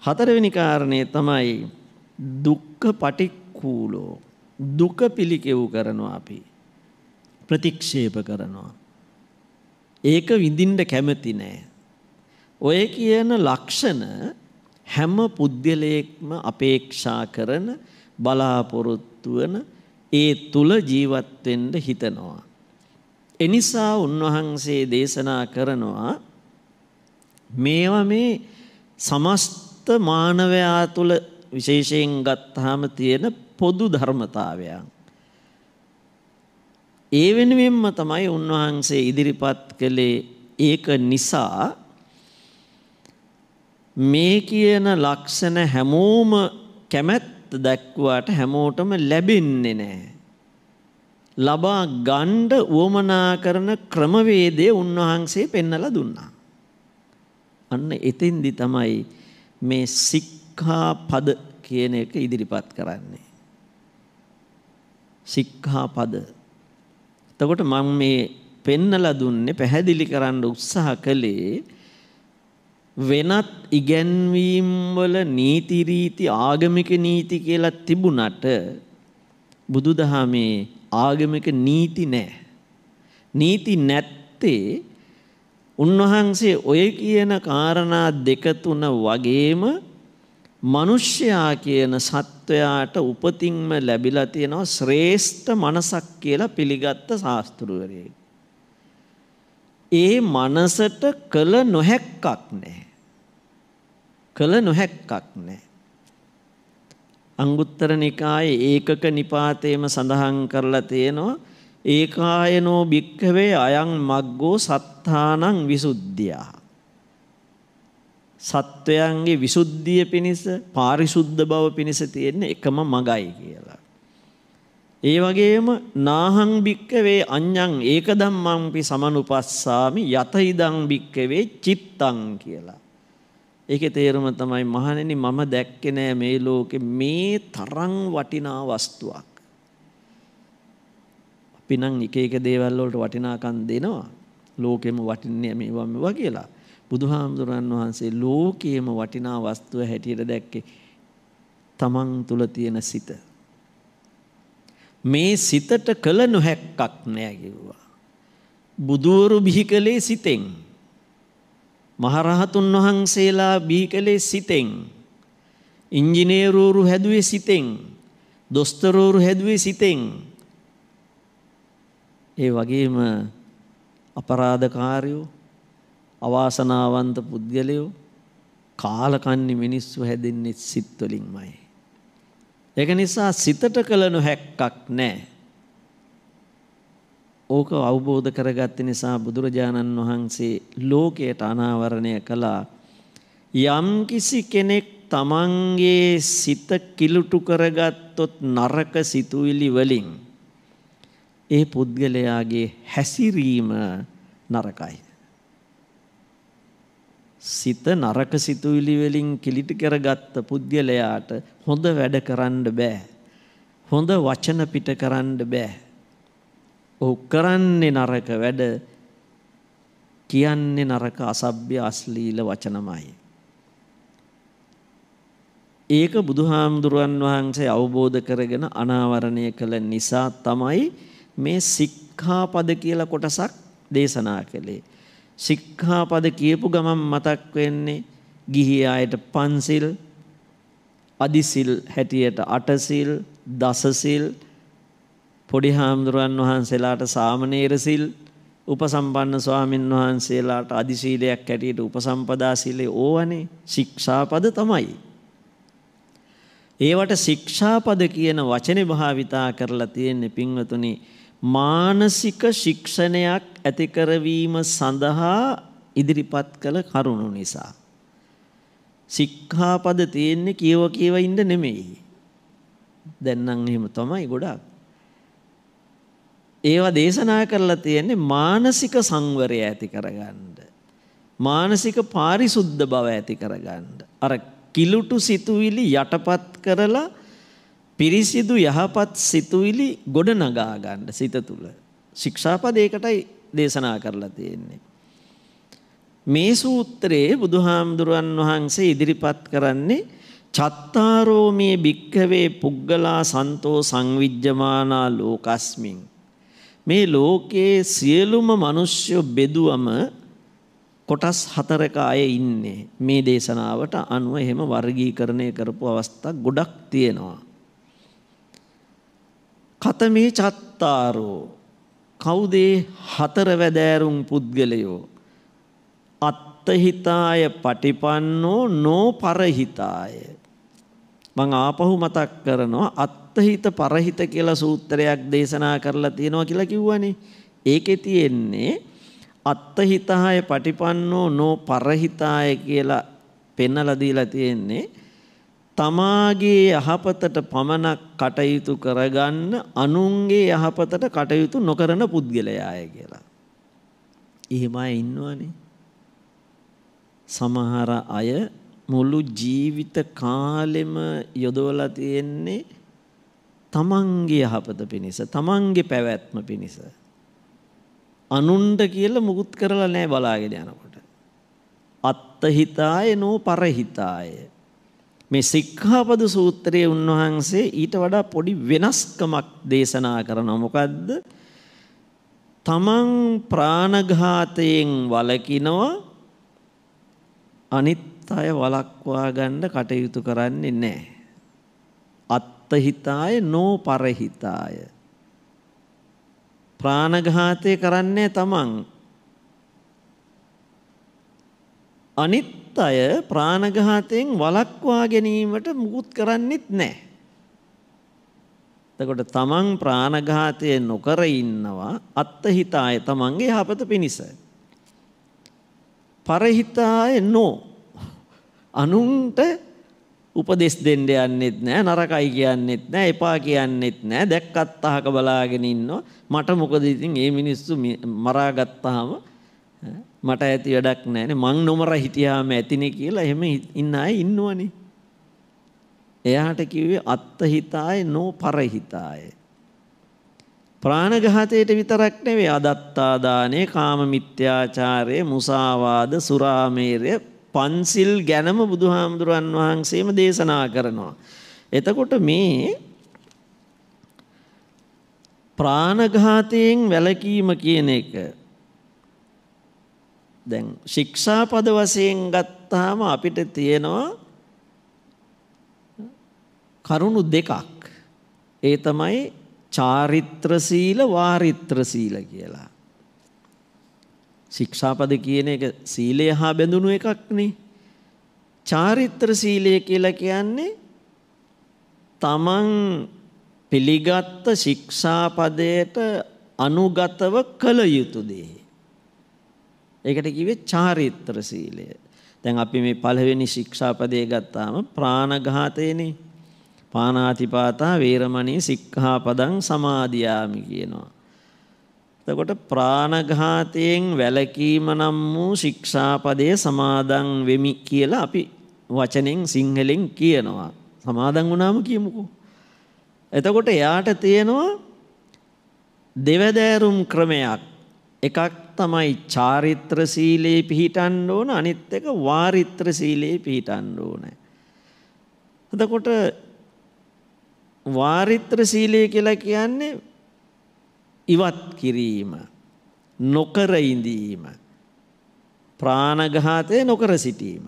හතරවෙනි කාරණය තමයි දුක්ඛ පටික්කූලෝ දුක පිළිකෙව් කරනවා අපි ප්‍රතික්ෂේප කරනවා. ඒක විඳින්න කැමති නෑ. ඔය කියන ලක්ෂණ හැම පුද්ගලයෙක්ම අපේක්ෂා කරන බලාපොරොත්තු බලාපොරොත්තු වන ඒ තුල ජීවත් වෙන්න හිතනවා. එනිසා උන්වහන්සේ දේශනා කරනවා මේවා මේ සමස්ත මානවයා තුල විශේෂයෙන් ගත්තාම තියෙන පොදු ධර්මතාවයන්. ඒ වෙනුවෙන්ම තමයි උන්වහන්සේ ඉදිරිපත් කළේ ඒක නිසා මේ කියන ලක්ෂණ හැමෝම කැමැත් කැමැත්ත දැක්වාට හැමෝටම ලැබෙන්නේ නැහැ. ලබා ගණ්ඩ වුවමනා කරන ක්‍රමවේදය උන්වහන්සේ පෙන්නල දුන්නා. අන්න එතින්දි තමයි මේ සික්හා පද කියන එක ඉදිරිපත් කරන්නේ. සික්හා පද. එතකොට මං මේ පෙන්නල දුන්නේ පැහැදිලි කරන්න උත්සාහ කළේ වෙනත් ඉගැන්වීම් වල නීති රීති ආගමික නීති කියලා තිබුණට බුදුදහමේ ආගමික නීති නැහැ. නීති නැත්තේ උන්වහන්සේ ඔය කියන කාරණා දෙක තුන වගේම මිනිස්සයා කියන සත්වයාට උපතින්ම ලැබිලා තියෙනවා ශ්‍රේෂ්ඨ මනසක් කියලා පිළිගත්ත ශාස්ත්‍රවරයෙක්. ඒ මනසට කළ නොහැක්කක් නැහැ. කළ නොහැක්කක් නැහැ. අංගුත්තර නිකායේ ඒකක නිපාතේම සඳහන් කරලා තියෙනවා ඒකායනෝ භික්ඛවේ අයං මග්ගෝ සත්තානං විසුද්ධියා. සත්වයන්ගේ විසුද්ධිය පිණිස පාරිශුද්ධ බව පිණිස තියෙන එකම මගයි කියලා. ඒ වගේම නාහං භික්කවේ අඤ්ඤං ඒක ධම්මංපි සමනුපස්සාමි යත ඉදං භික්කවේ චිත්තං කියලා. ඒකේ තේරුම තමයි මහණෙනි මම දැක්කේ නෑ මේ ලෝකේ මේ තරම් වටිනා වස්තුවක්. අපි නම් එක එක දේවල් වලට වටිනාකම් දෙනවා. ලෝකෙම වටින්නේ මේවා මේවා කියලා. බුදුහාමුදුරන් වහන්සේ ලෝකයේම වටිනා වස්තුව හැටියට දැක්කේ තමන් තුල තියෙන සිත. මේ සිතට කළ නොහැක්කක් නෑ කිව්වා. බුදුවරු බිහි කළේ සිතෙන්. මහරහතුන් වහන්සේලා බිහි කළේ සිතෙන්. ඉංජිනේරුවරු හැදුවේ සිතෙන්. දොස්තරවරු හැදුවේ සිතෙන්. ඒ වගේම අපරාධකාරයෝ අවාසනාවන්ත පුද්ගලයෝ කාලකන්නේ මිනිස්සු හැදෙන්නේ සිත් වලින්මයි. ඒක නිසා සිතට කළ නොහැක්කක් නැහැ. ඕක අවබෝධ කරගත්ත නිසා බුදුරජාණන් වහන්සේ ලෝකයට අනාවරණය කළා යම් කිසි කෙනෙක් තමන්ගේ සිත කිලුටු කරගත්තොත් නරක සිතුවිලි වලින් ඒ පුද්ගලයාගේ හැසිරීම නරකයි. සිත නරක සිතුවිලි වලින් කිලිටි කරගත්ත පුද්ගලයාට හොඳ වැඩ කරන්න බෑ. හොඳ වචන පිට කරන්න බෑ. ඔහු කරන්නේ නරක වැඩ කියන්නේ නරක අසභ්‍ය අස්ලීල වචනමයි. ඒක බුදුහාමුදුරුවන් වහන්සේ අවබෝධ කරගෙන අනාවරණය කළ නිසා තමයි මේ සික්ඛාපද කියලා කොටසක් දේශනා කළේ. සික්ඛාපද කියපු ගමන් මතක් වෙන්නේ ගිහි ආයට පන්සිල් අදිසිල් හැටියට අටසිල් දසසිල් පොඩි හාමුදුරුවන් වහන්සේලාට සාමණේර සිල් උපසම්පන්න ස්වාමින් වහන්සේලාට අදි සීලයක් හැටියට උපසම්පදා සීලේ ඕවනේ ශික්ෂාපද තමයි. ඒවට ශික්ෂාපද කියන වචනේ භාවිතා කරලා තියෙන්නේ පින්වතුනි මානසික ශික්ෂණයක් ඇති කරවීම සඳහා ඉදිරිපත් කළ කරුණු නිසා. සික්ඛාපද තියෙන්නේ කියව කියව ඉන්න නෙමෙයි. දැන් නම් එහෙම තමයි ගොඩක්. ඒවා දේශනා කරලා තියෙන්නේ මානසික සංවරය ඇති කරගන්න. මානසික පාරිසුද්ධ බව ඇති කරගන්න. අර කිලුටු සිතුවිලි යටපත් කරලා පිරිසිදු යහපත් සිතුවිලි ගොඩනගා ගන්න සිත තුළ. ශික්ෂාපදයකටයි දේශනා කරලා තියෙන්නේ. මේ සූත්‍රයේ බුදුහාමුදුරුවන් වහන්සේ ඉදිරිපත් කරන්නේ චත්තාරෝමේ භික්කවේ පුද්ගලා සන්තෝ සංවිජ්ජමානා ලෝකස්මින් මේ ලෝකයේ සියලුම මිනිස්සු බෙදුවම කොටස් හතරක අය ඉන්නේ මේ දේශනාවට අනුව එහෙම වර්ගීකරණය කරපු අවස්ථා ගොඩක් තියෙනවා. කතමේ චත්තාරෝ කවුදේ හතර වැදෑරුම් පුද්ගලයෝ අත්තහිතාය පටිපන්නෝ නෝ පරහිතාය මං ආපහු මතක් කරනවා අත් අත්හිත පරහිත කියලා සූත්‍රයක් දේශනා කරලා තියෙනවා කියලා කිව්වනේ. ඒකේ තියෙන්නේ අත්හිතාය පටිපන්නෝ නෝ පරහිතාය කියලා පෙන්නලා දීලා තියෙන්නේ තමාගේ යහපතට පමණක් කටයුතු කරගන්න අනුන්ගේ යහපතට කටයුතු නොකරන පුද්ගලයාය කියලා. එහෙම අය ඉන්නවනේ. සමහර අය මුළු ජීවිත කාලෙම යොදවලා තියෙන්නේ තමන්ගේ යහපත පිණිස තමන්ගේ පැවැත්ම පිණිස අනුන්ට කියලා මුකුත් කරලා නැහැ බලාගෙන යනකොට අත්තහිතාය නෝ පරහිතාය මේ සික්ඛාපද සූත්‍රයේ උන්වහන්සේ ඊට වඩා පොඩි වෙනස්කමක් දේශනා කරනවා මොකද්ද තමන් ප්‍රාණඝාතයෙන් වළකිනවා අනිත් අය වළක්වා ගන්න කටයුතු කරන්නේ නැහැ අත්තහිතාය නෝ පරහිතාය. ප්‍රාණඝාතය කරන්නේ තමන්. අනිත් අය ප්‍රාණඝාතයෙන් වළක්වා ගැනීමට මුකුත් කරන්නෙත් නැහැ. එතකොට තමන් ප්‍රාණඝාතය නොකර ඉන්නවා අත්තහිතාය තමන්ගේ යහපත පිණිස. පරහිතාය නෝ අනුන්ට උපදෙස් දෙන්න යන්නෙත් නෑ නරකයි කියන්නෙත් නෑ එපා කියන්නෙත් නෑ දැක්කත් අහක බලාගෙන ඉන්නවා මට මොකද ඉතින් මේ මිනිස්සු මරා ගත්තාම මට ඇති වැඩක් නෑනේ මං නොමර හිටියාම ඇතිනේ කියලා එහෙම ඉන්න අය ඉන්නවනේ එයාට කිව්වේ අත්තහිතාය නෝ පරහිතාය ප්‍රාණඝාතයට විතරක් නෙවෙයි අදත්තා දානේ කාම මිත්‍යාචාරය මුසාවාද සුරාමේරය පන්සිල් ගැනම බුදුහාමුදුරන් වහන්සේම දේශනා කරනවා. එතකොට මේ ප්‍රාණඝාතයෙන් වැළකීම කියන එක දැන් ශික්ෂාපද වශයෙන් ගත්තාම අපිට තියෙනවා කරුණු දෙකක්. ඒ තමයි චාරිත්‍ර සීල වාරිත්‍ර සීල කියලා. ශික්ෂාපද කියන එක සීලය හා බැඳුණු එකක්නේ. චාරිත්‍ර සීලය කියලා කියන්නේ තමන් පිළිගත් ශික්ෂාපදයට අනුගතව කළ යුතු දේ. ඒකට කිව්වේ චාරිත්‍ර සීලය. දැන් අපි මේ පළවෙනි ශික්ෂාපදේ ගත්තාම ප්‍රාණඝාතයනේ. පානාතිපාතා වේරමණී සික්ඛාපදං සමාදියාමි කියනවා. එතකොට ප්‍රාණඝාතයෙන් වැළකීම නම් වූ ශික්ෂාපදයේ සමාදන් වෙමි කියලා අපි වචනෙන් සිංහලෙන් කියනවා. සමාදන් වුණාම කියමුකෝ. එතකොට එයාට තියෙනවා දෙවදෑරුම් ක්‍රමයක්. එකක් තමයි චාරිත්‍ර සීලේ පිහිටන්න ඕන අනිත් එක වාරිත්‍ර සීලේ පිහිටන්න ඕනේ. එතකොට වාරිත්‍ර සීලය කියලා කියන්නේ ඉවත් කිරීම නොකර ඉඳීම ප්‍රාණඝාතය නොකර සිටීම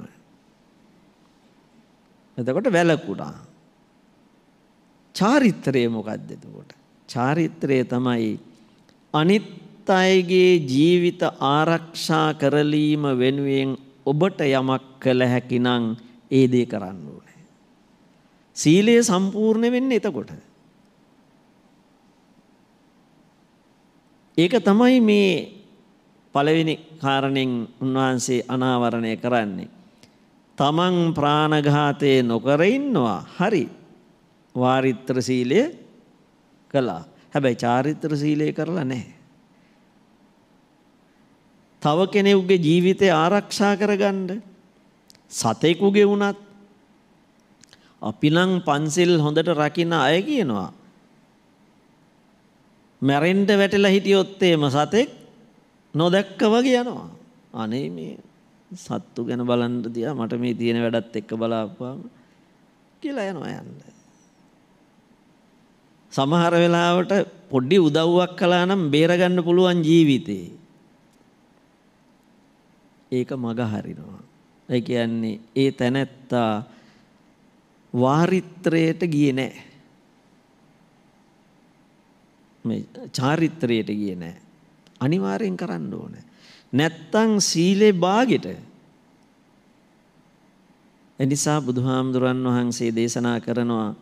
එතකොට වැලකුණා චාරිත්‍රය මොකක්ද එතකොට චාරිත්‍රය තමයි අනිත් අයගේ ජීවිත ආරක්ෂා කරලීම වෙනුවෙන් ඔබට යමක් කළ හැකි නම් ඒ දේ කරන්න ඕනේ සීලය සම්පූර්ණ වෙන්නේ එතකොට ඒක තමයි මේ පළවෙනි කාරණෙන් උන්වහන්සේ අනාවරණය කරන්නේ. තමන් ප්‍රාණඝාතය නොකර ඉන්නවා. හරි. වාරිත්‍ර සීලය කළා. හැබැයි චාරිත්‍ර සීලය කරලා නැහැ. තව කෙනෙකුගේ ජීවිතය ආරක්ෂා කරගන්න සතෙකුගේ වුණත් අපි නම් පන්සිල් හොඳට රකින්න අය කියනවා මැරෙන්ට වැටලා හිටියොත්තේම සතෙක් නොදැක්ක වගේ යනවා. අනේ මේ සත්තු ගැන බලන්න දියා මට මේ තියෙන වැඩත් එක්ක බලාපුවාම කියලා යනවා යන්න. සමහර වෙලාවට පොඩි උදව්වක් කළා නම් බේරගන්න පුළුවන් ජීවිතේ. ඒක මග හරිනවා. ඒ කියන්නේ ඒ තැනැත්තා වාරිත්‍රයට ගියේ නැහැ. මේ චාරිත්‍රයට ගියේ නෑ. අනිවාර්යෙන් කරන්න ඕනේ. නැත්තම් සීලේ බාගෙට. එනිසා බුදුහාමුදුරන් වහන්සේ දේශනා කරනවා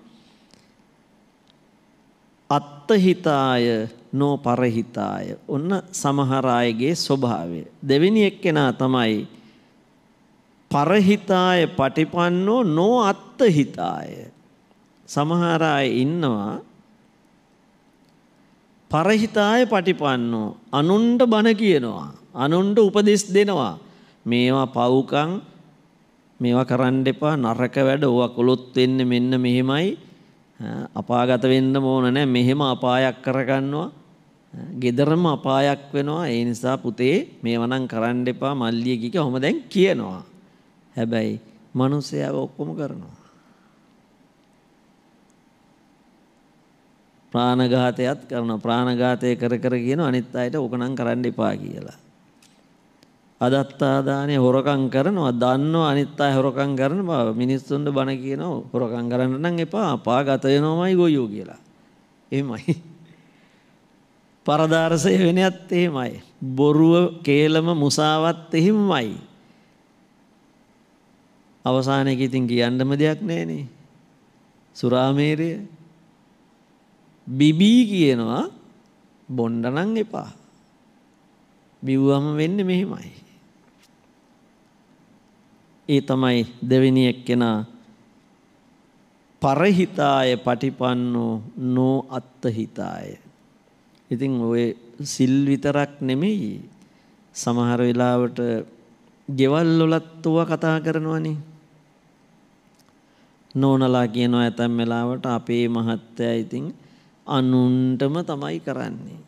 අත්තහිතාය නෝ පරහිතාය. ඔන්න සමහර අයගේ ස්වභාවය. දෙවෙනි එක්කෙනා තමයි පරහිතාය පටිපන්නෝ නෝ අත්තහිතාය. සමහර අය ඉන්නවා පරහිතාය පටිපන්නෝ අනුන්ට බණ කියනවා. අනුන්ට උපදෙස් දෙනවා. මේවා පවුකං මේවා කරන්න එපා නරක වැඩ ඕවා කළොත් වෙන්නේ මෙන්න මෙහෙමයි අපාගත වෙන්න ඕන නැහැ මෙහෙම අපායක් කරගන්නවා gederම අපායක් වෙනවා ඒ නිසා පුතේ මේවා නම් කරන්න එපා මල්ලිය කික ඔහොම දැන් කියනවා හැබැයි මිනිස්සයා ඔක්කොම කරනවා ප්‍රාණඝාතයත් කරනවා. ප්‍රාණඝාතය කර කර කියන අනිත් අයට ඕකනම් කරන්න එපා කියලා. අදත්තාදානය හොරකම් කරනවා. දන්නව අනිත් අය හොරකම් කරන බව මිනිස්සුන්ට බණ කියනවා. හොරකම් කරන්න නම් එපා. පාගත වෙනවමයි ගොයෝ කියලා. එහෙමයි. පරදාර්සය වෙනයත් එහෙමයි. බොරුව කේලම මුසාවත් එහෙමයි. අවසානයක ඉතින් කියන්නම දෙයක් නෑනේ. සුරාමේරය බිබී කියනවා බොණ්ඩනම් එපා. බිව්වම වෙන්නේ මෙහෙමයි. ඒ තමයි දෙවෙනි එක්කෙනා පරහිතාය පටිපන්නෝ නෝ අත්තහිතාය. ඉතින් ඔය සිල් විතරක් නෙමෙයි සමහර වෙලාවට ගෙවල් වලත් ඔවා කතා කරනවනේ. නෝනලා කියනවා ඇතැම් වෙලාවට අපේ මහත්තයා ඉතින් අනුන්ටම තමයි කරන්නේ.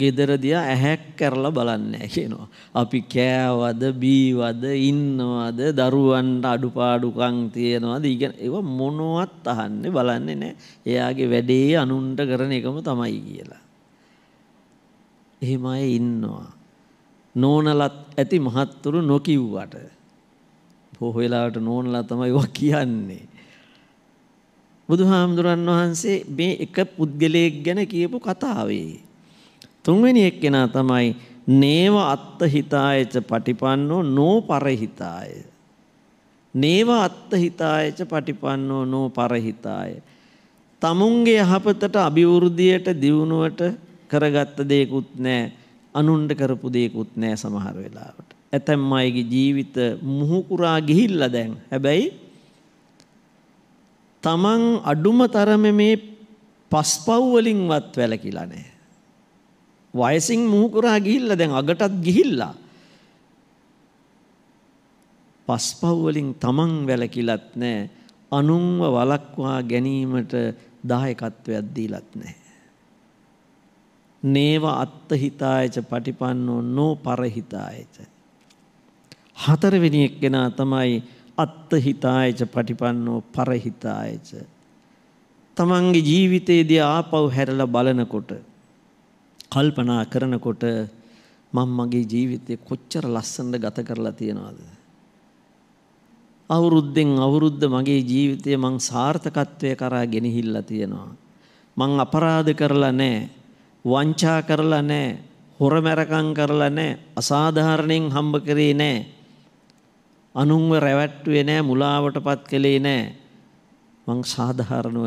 ගෙදරදිය ඇහැක් කරලා බලන්නේ කියනවා. අපි කෑවද බීවද ඉන්නවද දරුවන්ට අඩුපාඩුකම් තියනවද ඉගෙන ඒව මොනවත් අහන්නේ බලන්නේ නැහැ. එයාගේ වැඩේ අනුන්ට කරන එකම තමයි කියලා. එහෙම අය ඉන්නවා. නෝනලත් ඇති මහත්තුරු නොකිව්වට. බොහෝ වෙලාවට නෝනලා තමයි ඔය කියන්නේ. බුදුහාමුදුරන් වහන්සේ මේ එක පුද්ගලයෙක් ගැන කියපු කතාවේ. තුන්වෙනි එක්කෙනා තමයි නේව අත්තහිතායච පටිපන්නෝ නෝ පරහිතාය. නේව අත්තහිතායච පටිපන්නෝ නෝ පරහිතාය. තමුන්ගේ යහපතට අභිවෘද්ධියට දියුණුවට කරගත්ත දෙයකුත් නෑ අනුන්ට කරපු දෙයකුත් නෑ සමහර වෙලාවට. ඇතැම් අයගේ ජීවිත මුහුකුරා ගිහිල්ලා දැන්. හැබැයි තමන් අඩුම තරම මේ පස්පව් වලින්වත් වැළකීලා නැහැ. වයසින් මුහුකුරා ගිහිල්ලා දැන් අගටත් ගිහිල්ලා. පස්පව් වලින් තමන් වැළකීලත් නැහැ. අනුන්ව වළක්වා ගැනීමට දායකත්වයක් දීලත් නැහැ. නේව අත්තහිතායච පටිපන්නෝ නෝ පරහිතායච. හතරවෙනි එක්කෙනා තමයි අත්තහිතායච පටිපන්නෝ පරහිතායච. තමන්ගේ ජීවිතයේදී ආපව් හැරලා බලනකොට කල්පනා කරනකොට මම මගේ ජීවිතේ කොච්චර ලස්සනට ගත කරලා තියනවද අවුරුද්දෙන් අවුරුද්ද මගේ ජීවිතය මං සාර්ථකත්වය කරා ගෙනහිල්ලා තියෙනවා මං අපරාධ කරලා නැහැ වංචා කරලා නැහැ හොරමැරකම් කරලා නැහැ අසාධාරණෙන් හම්බ කරේ නැහැ අනුන්ව රැවට්ටුවේ නෑ මුලාවටපත් කළේ නෑ මං සාධාරණව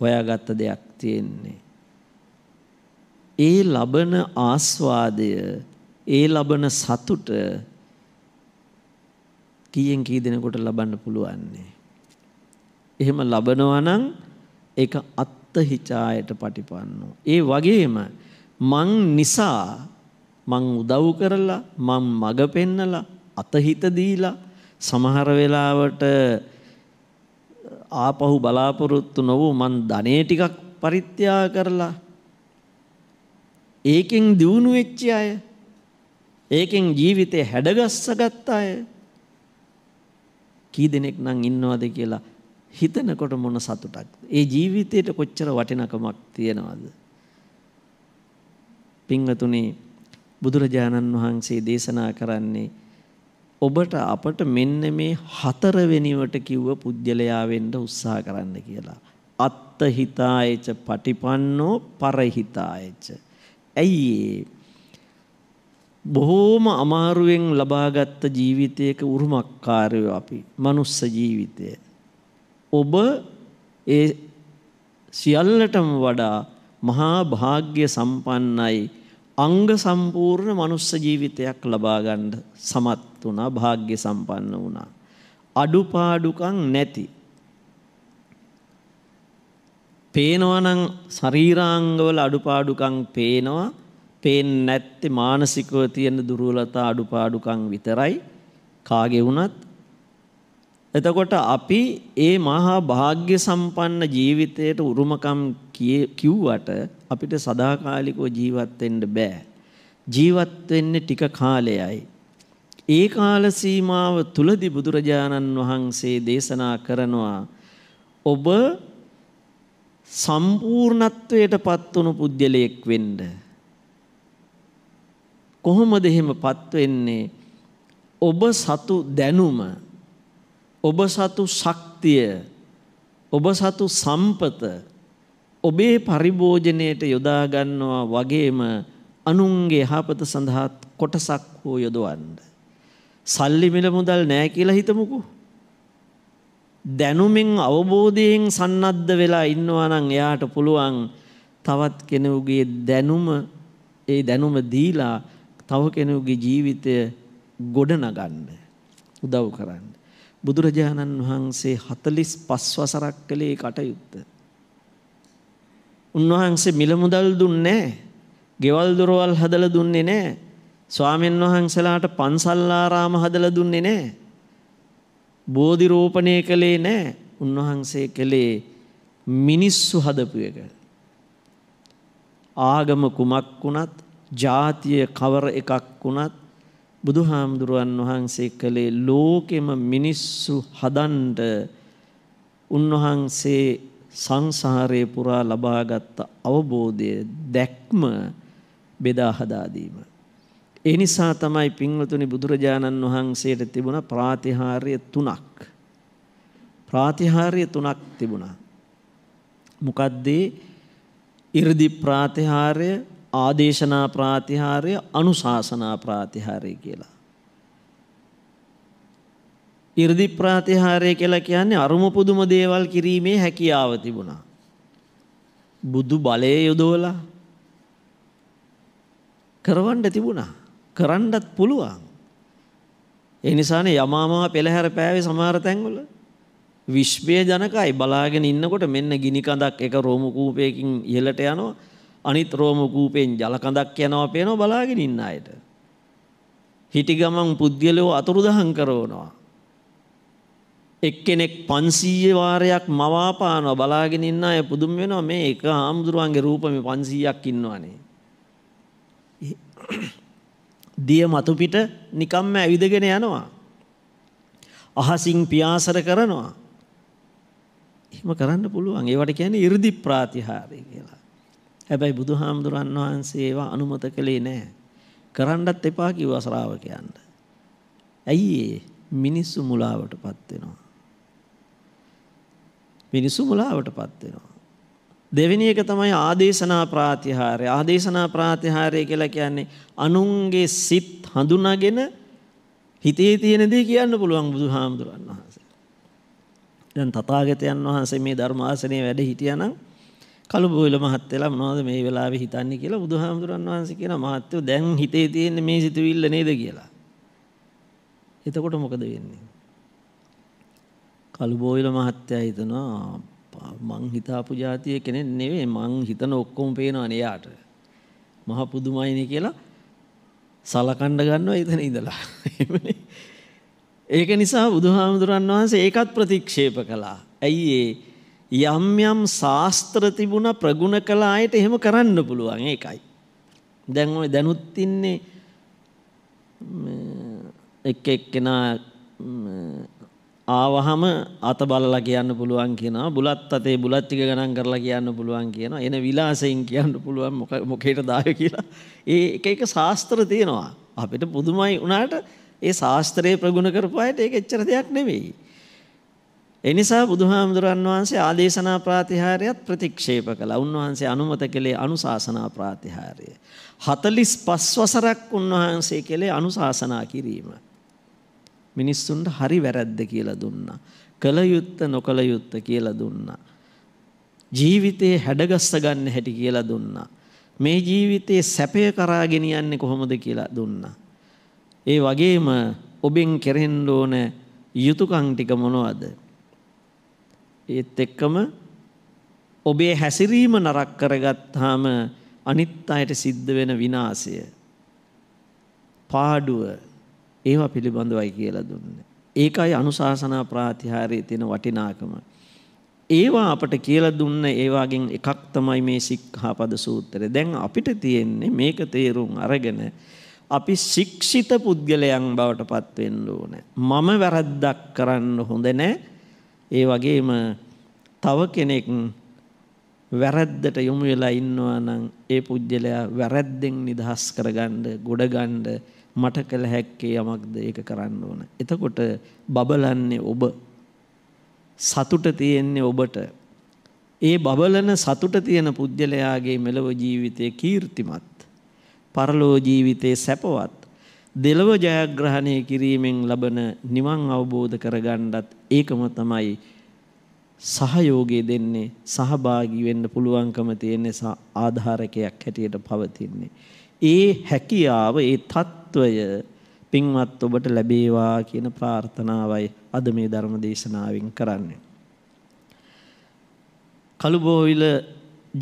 හොයාගත්ත දෙයක් තියෙන්නේ ඒ ලබන ආස්වාදය ඒ ලබන සතුට කීයෙන් කී දෙනෙකුට ලබන්න පුළුවන්නේ එහෙම ලබනවා නම් ඒක අත්හිචායට පටිපන්නෝ ඒ වගේම මං නිසා මං උදව් කරලා මං මග පෙන්නලා අතහිත දීලා සමහර වෙලාවට ආපහු බලාපොරොත්තු නොවූ මන් ධනේ ටිකක් පරිත්‍යාග කරලා ඒකෙන් දියුණු වෙච්ච අය ඒකෙන් ජීවිතේ හැඩගස්සගත් අය කී දෙනෙක් නම් ඉන්නවද කියලා හිතනකොට මොන සතුටක්ද ඒ ජීවිතයට කොච්චර වටිනකමක් තියෙනවද පින්වතුනි බුදුරජාණන් වහන්සේ දේශනා කරන්නේ ඔබට අපට මෙන්න මේ හතරවෙනිවට කිව්ව පුජ්‍යලයා වෙන්න උත්සාහ කරන්න කියලා. අත්තහිතායච පටිපන්නෝ පරහිතායච. ඇයි බොහෝම අමාරුවෙන් ලබාගත් ජීවිතයක උරුමකාරයෝ අපි. මනුස්ස ජීවිතය. ඔබ ඒ සියල්ලටම වඩා මහා භාග්‍ය සම්පන්නයි අංග සම්පූර්ණ මනුස්ස ජීවිතයක් ලබා ගන්න සමත් වුණා වාග්ය සම්පන්න වුණා අඩුපාඩුකම් නැති පේනවා නම් ශරීරාංගවල අඩුපාඩුකම් පේනවා පේන්නේ නැත්තේ මානසිකව තියෙන දුර්වලතා අඩුපාඩුකම් විතරයි කාගේ වුණත් එතකොට අපි ඒ මහා භාග්ය සම්පන්න ජීවිතයට උරුමකම් කිව්වට අපිට සදාකාලිකව ජීවත් වෙන්න බෑ. ජීවත් වෙන්නේ ටික කාලයයි. ඒ කාල සීමාව තුලදී බුදුරජාණන් වහන්සේ දේශනා කරනවා ඔබ සම්පූර්ණත්වයට පත්වුණු පුද්ගලයෙක් වෙන්න. කොහොමද එහෙම පත්වෙන්නේ? ඔබ සතු දැනුම, ඔබ සතු ශක්තිය, ඔබ සතු සම්පත ඔබේ පරිභෝජනයට යොදා ගන්නවා වගේම අනුන්ගේ යහපත සඳහා කොටසක් හෝ යොදවන්න. සල්ලි මිල මුදල් නෑ කියලා හිතමුකෝ. දැනුමින් අවබෝධයෙන් සන්නද්ධ වෙලා ඉන්නවා නම් එයාට පුළුවන් තවත් කෙනෙකුගේ දැනුම ඒ දැනුම දීලා තව කෙනෙකුගේ ජීවිතය ගොඩනගන්න උදව් කරන්න. බුදුරජාණන් වහන්සේ 45 වසරක් කළේ කටයුත්ත. උන්වහන්සේ මිල මුදල් දුන්නේ නැහැ. ගෙවල් දොරවල් හදලා දුන්නේ නැහැ. ස්වාමීන් වහන්සලාට පන්සල්ලාරාම හදලා දුන්නේ නැහැ. බෝධි රෝපණය කළේ නැහැ. උන්වහන්සේ කළේ මිනිස්සු හදපු එක. ආගම කුමක් වුණත්, ජාතිය කවර එකක් වුණත් බුදුහාමුදුරුවන් වහන්සේ කළේ ලෝකෙම මිනිස්සු හදන්ට උන්වහන්සේ සංසාරේ පුරා ලබාගත් අවබෝධය දැක්ම බෙදා හදා දීම. ඒ නිසා තමයි පින්වතුනි බුදුරජාණන් වහන්සේට තිබුණ ප්‍රාතිහාර්ය තුනක්. ප්‍රාතිහාර්ය තුනක් තිබුණා. මොකද්ද? 이르දි ප්‍රාතිහාර්ය, ආදේශනා ප්‍රාතිහාර්ය, අනුශාසනා ප්‍රාතිහාර්ය කියලා. 이르දි ප්‍රාතිහාරය කියලා කියන්නේ අරුම පුදුම දේවල් කිරීමේ හැකියාව තිබුණා. බුදු බලයේ යොදවලා කරවන්න තිබුණා. කරන්නත් පුළුවන්. ඒ නිසානේ යමාමා පෙළහැර පෑවේ සමහර තැන්වල විශ්වය ජනකයි බලාගෙන ඉන්නකොට මෙන්න ගිනි කඳක් එක රෝම කූපයකින් ඉහළට යනවා අනිත් රෝම කූපයෙන් ජල කඳක් යනවා පේනවා බලාගෙන ඉන්න අයට හිටි ගමන් පුද්ගලයෝ අතුරුදහන් කරනවා එක්කෙනෙක් 500 වාරයක් මවාපානවා බලාගෙන ඉන්න අය පුදුම වෙනවා මේ එක හාමුදුරුවන්ගේ රූප මේ 500ක් ඉන්නවනේ. දිය මතු පිට නිකම්ම ඇවිදගෙන යනවා. අහසින් පියාසර කරනවා. එහෙම කරන්න පුළුවන්. ඒවට කියන්නේ 이르දි ප්‍රාතිහාරය කියලා. හැබැයි බුදුහාමුදුරන් වහන්සේ ඒවා අනුමත කළේ නැහැ. කරන්නත් එපා කිව්වා ශ්‍රාවකයන්ට. ඇයි මිනිස්සු මුලාවටපත් වෙනවා. මිනිස්සු මුලාවටපත් වෙනවා. දෙවෙනි එක තමයි ආදේශනා ප්‍රාතිහාරය. ආදේශනා ප්‍රාතිහාරය කියලා කියන්නේ අනුන්ගේ සිත් හඳුනාගෙන හිතේ තියෙන දේ කියන්න පුළුවන් බුදුහාමුදුරන් වහන්සේ. දැන් තථාගතයන් වහන්සේ මේ ධර්මාසනයේ වැඩ හිටියානම් කලබෝල මහත් වෙලා මොනවද මේ වෙලාවේ හිතන්නේ කියලා බුදුහාමුදුරන් වහන්සේ කියන මහත්වෝ දැන් හිතේ තියෙන මේ සිතුවිල්ල නේද කියලා. එතකොට මොකද වෙන්නේ? කළුබෝයිල මහත්තයා හිතනවා මං හිතාපු જાතිය කෙනෙක් නෙවෙයි මං හිතන ඔක්කොම පේනවනේ යාට. මහ පුදුමයිනේ කියලා සලකන්න ගන්නවා එතන ඉඳලා. ඒක නිසා බුදුහාමුදුරන් වහන්සේ ඒකත් ප්‍රතික්ෂේප කළා. ඇයි ඒ යම් යම් ශාස්ත්‍ර තිබුණ ප්‍රගුණ කළ අයට එහෙම කරන්න පුළුවන් ඒකයි. දැන් ඔය දැනුත් ඉන්නේ එක් එක්කෙනා ආවහම අත බලලා කියන්න පුළුවන් කියනවා බුලත් අතේ බුලත් ටික ගණන් කරලා කියන්න පුළුවන් කියනවා එන විලාසයෙන් කියන්න පුළුවන් මොකේට දාය කියලා ඒ එක එක ශාස්ත්‍ර තියෙනවා අපිට පුදුමයි වුණාට ඒ ශාස්ත්‍රයේ ප්‍රගුණ කරපු අයට ඒක එච්චර දෙයක් නෙවෙයි ඒ නිසා බුදුහාමුදුරන් වහන්සේ ආදේශනා ප්‍රාතිහාරයත් ප්‍රතික්ෂේප කළා උන්වහන්සේ අනුමත කළේ අනුශාසනා ප්‍රාතිහාරය 45 වසරක් උන්වහන්සේ කළේ අනුශාසනා කිරීම මිනිස්සුන්ට හරි වැරද්ද කියලා දුන්නා. කල යුත්ත නොකල යුත්ත කියලා දුන්නා. ජීවිතේ හැඩගස්ස ගන්න හැටි කියලා දුන්නා. මේ ජීවිතේ සැපය කරා ගෙනියන්නේ කොහොමද කියලා දුන්නා. ඒ වගේම ඔබෙන් කෙරෙන්න ඕන යුතුයකම් ටික මොනවද? ඒත් එක්කම ඔබේ හැසිරීම නරක කරගත්තාම අනිත් අයට සිද්ධ වෙන විනාශය පාඩුව ඒවා පිළිබඳවයි කියලා දුන්නේ. ඒකයි අනුශාසනා ප්‍රාතිහාරයේ තියෙන වටිනාකම. ඒවා අපට කියලා දුන්න ඒවාගෙන් එකක් තමයි මේ සික්ඛාපද සූත්‍රය. දැන් අපිට තියෙන්නේ මේක තේරුම් අරගෙන අපි ශික්ෂිත පුද්ගලයන් බවට පත් වෙන්න ඕනේ. මම වැරද්දක් කරන්න හොඳ නැහැ. ඒ වගේම තව කෙනෙක් වැරද්දට යොමු වෙලා ඉන්නවා නම් ඒ පුජ්‍යලයා වැරද්දෙන් නිදහස් කරගන්න, ගොඩගන්න මට කළ හැක්කේ යමක්ද ඒක කරන්න ඕන. එතකොට බබලන්නේ ඔබ සතුට තියෙන්නේ ඔබට. ඒ බබලන සතුට තියෙන පුද්ගලයාගේ මෙලව ජීවිතය කීර්තිමත්. පරලෝ ජීවිතේ සැපවත්. දෙලව ජයග්‍රහණය කිරීමෙන් ලබන නිවන් අවබෝධ කරගන්නත් ඒකම තමයි සහයෝගය දෙන්නේ සහභාගී වෙන්න පුළුවන්කම තියෙන ආධාරකයක් හැටියට පවතින්නේ. ඒ හැකියාව ඒ තත් මහත්වය පින්වත් ඔබට ලැබේවා කියන ප්‍රාර්ථනාවයි අද මේ ධර්ම දේශනාවෙන් කරන්නේ. කළුබෝවිල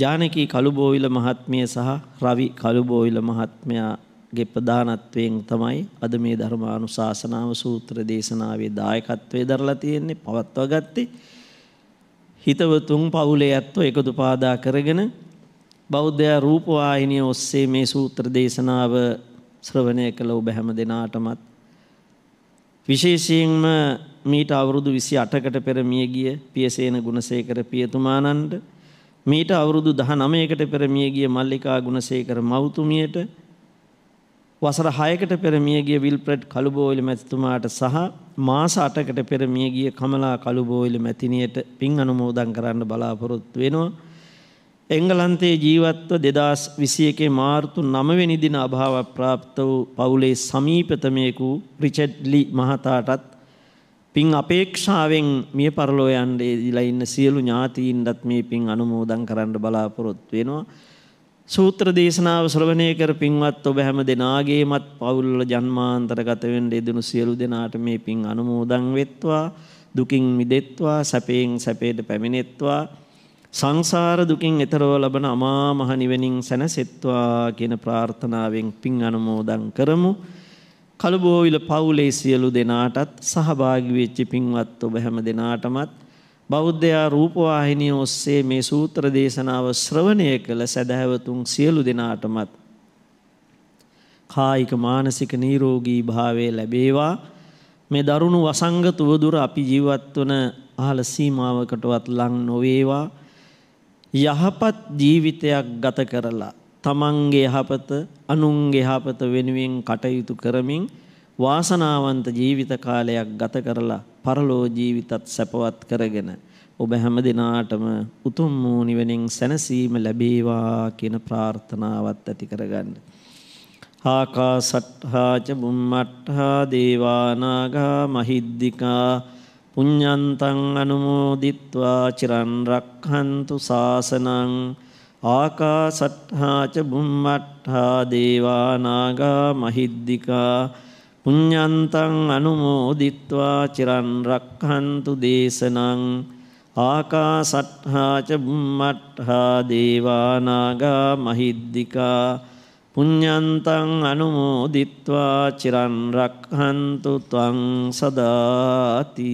ජානකී කළුබෝවිල මහත්මිය සහ රවි කළුබෝවිල මහත්මයාගේ ප්‍රධානත්වයෙන් තමයි අද මේ ධර්මානුශාසනාව සූත්‍ර දේශනාවේ දායකත්වයේ දරලා තියෙන්නේ පවත්වා ගත්තේ හිතවතුන් පවුලේ ඇත්තෝ එකතු පාදා කරගෙන බෞද්ධ රූපවාහිනිය ඔස්සේ මේ සූත්‍ර දේශනාව ශ්‍රවණය කළ ඔබ හැම දෙනාටමත් විශේෂයෙන්ම මීට අවුරුදු 28කට පෙර මිය ගිය පියසේන ගුණසේකර පියතුමාණන්ට මීට අවුරුදු 19කට පෙර මිය ගිය මල්ලිකා ගුණසේකර මවතුමියට වසර 6කට පෙර මිය ගිය විල්ප්‍රඩ් කළුබෝවිල මැතිතුමාට සහ මාස 8කට පෙර මිය ගිය කමලා කළුබෝවිල මැතිණියට පින් අනුමෝදන් කරන්න බලාපොරොත්තු වෙනවා එංගලන්තයේ ජීවත්ව දෙදස් විසියකේ මාර්තු නමවෙනි දින අභාව ප්‍රාප්ත වූ පවුලේ සමීපතමයකු රිචඩ් ලි මහතාටත් පින් අපේක්ෂාවෙන් මිය පරලෝ යන්නේ දිලා ඉන්න සියලු ඥාතීන්ටත් මේ පින් අනුමෝදන් කරන්න බලාපොරොත්තු වෙනවා. සූත්‍ර දේශනාව ශ්‍රවණය කර පින්වත් ඔබ හැම දෙනාගේමත් පවුල්වල ජන්මාන්තරගත වෙන්න යෙදුණු සියලු දෙනාට මේ පින් අනුමෝදන් වෙත්වා. දුකින් මිදෙත්වා සැපයෙන් සැපයට පැමිණෙත්වා සංසාර දුකින් එතරව ලබන අමා මහ නිවනින් සැනසෙත්වා කියන ප්‍රාර්ථනාවෙන් පින් අනුමෝදන් කරමු. කලබෝවිල පවුලේ සියලු දෙනාටත් සහභාගී වෙච්ච පින්වත් ඔබ හැම දෙනාටමත් බෞද්ධයා රූපවාහිනිය ඔස්සේ මේ සූත්‍ර දේශනාව ශ්‍රවණය කළ සදහැවතුන් සියලු දෙනාටමත් කායික මානසික නිරෝගී භාවය ලැබේවා මේ දරුණු වසංගත වදුර අපි ජීවත් වන අහල සීමාවකටවත් ලං නොවේවා යහපත් ජීවිතයක් ගත කරලා තමන්ගේ යහපත අනුන්ගේ යහපත වෙනුවෙන් කටයුතු කරමින් වාසනාවන්ත ජීවිත කාලයක් ගත කරලා පරලෝ ජීවිතත් සැපවත් කරගෙන ඔබ හැම දිනාටම උතුම් වූ නිවනින් සැනසීම ලැබේවා කියන ප්‍රාර්ථනාවත් ඇති කරගන්න. ආකාසට්ඨා ච බුම්මට්ඨා දේවානාගා මහිද්దికා පුඤ්ඤන්තං අනුමෝදිත්වා චිරන් රක්ඛන්තු සාසනං ආකාසට්ඨා ච බුම්මට්ඨා දේවා නාග මහිද්దికා පුඤ්ඤන්තං අනුමෝදිත්වා චිරන් රක්ඛන්තු දේශනං ආකාසට්ඨා ච බුම්මට්ඨා දේවා නාග මහිද්దికා පුඤ්ඤන්තං අනුමෝදිත්වා චිරන් රක්හන්තු ත්වං සදාති